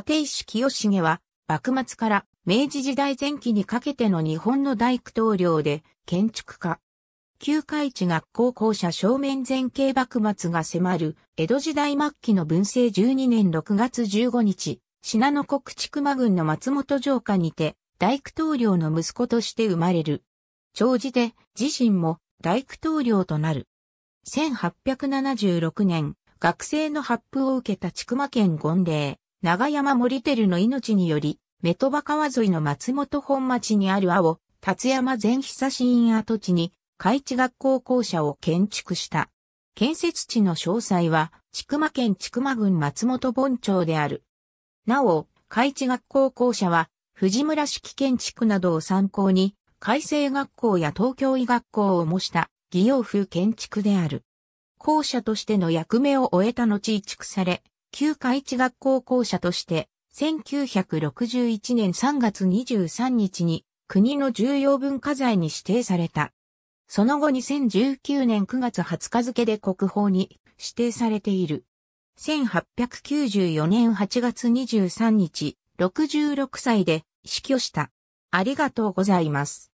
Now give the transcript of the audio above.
立石清重は、幕末から明治時代前期にかけての日本の大工棟梁で建築家。旧海地学校校舎正面前景幕末が迫る、江戸時代末期の文政12年6月15日、信濃国千間郡の松本城下にて、大工棟梁の息子として生まれる。長寿で自身も大工棟梁となる。1876年、学生の発布を受けた千間県権礼。長山森照の命により、目トバ川沿いの松本本町にある青、達山前久寺院跡地に、海地学校校舎を建築した。建設地の詳細は、千曲県千曲郡松本本町である。なお、海地学校校舎は、藤村式建築などを参考に、海星学校や東京医学校を模した義陽風建築である。校舎としての役目を終えた後移築され、旧海地学校校舎として、1961年3月23日に国の重要文化財に指定された。その後2019年9月20日付で国宝に指定されている。1894年8月23日、66歳で死去した。ありがとうございます。